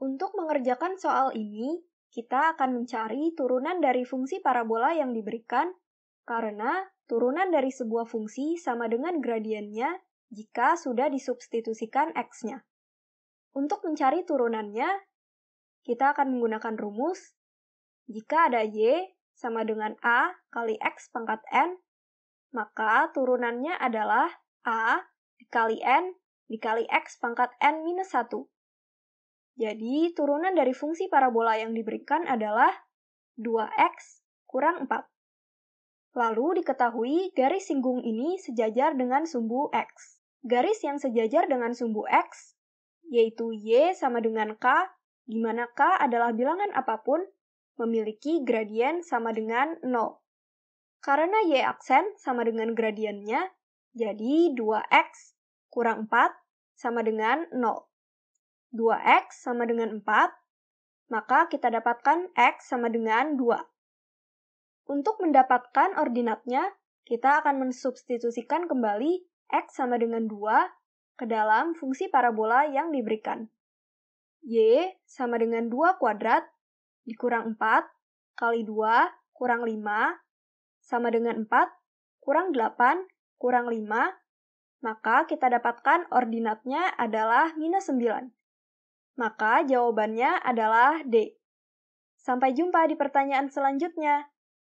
Untuk mengerjakan soal ini, kita akan mencari turunan dari fungsi parabola yang diberikan karena turunan dari sebuah fungsi sama dengan gradiennya jika sudah disubstitusikan x-nya. Untuk mencari turunannya, kita akan menggunakan rumus jika ada y sama dengan a kali x pangkat n, maka turunannya adalah a dikali n dikali x pangkat n minus 1. Jadi, turunan dari fungsi parabola yang diberikan adalah 2x kurang 4. Lalu diketahui garis singgung ini sejajar dengan sumbu x. Garis yang sejajar dengan sumbu x, yaitu y sama dengan k, di mana k adalah bilangan apapun, memiliki gradien sama dengan 0. Karena y aksen sama dengan gradiennya, jadi 2x kurang 4 sama dengan 0. 2x sama dengan 4, maka kita dapatkan x sama dengan 2. Untuk mendapatkan ordinatnya, kita akan mensubstitusikan kembali x sama dengan 2 ke dalam fungsi parabola yang diberikan. y sama dengan 2 kuadrat dikurang 4 kali 2 kurang 5 sama dengan 4 kurang 8 kurang 5, maka kita dapatkan ordinatnya adalah minus 9. Maka jawabannya adalah D. Sampai jumpa di pertanyaan selanjutnya.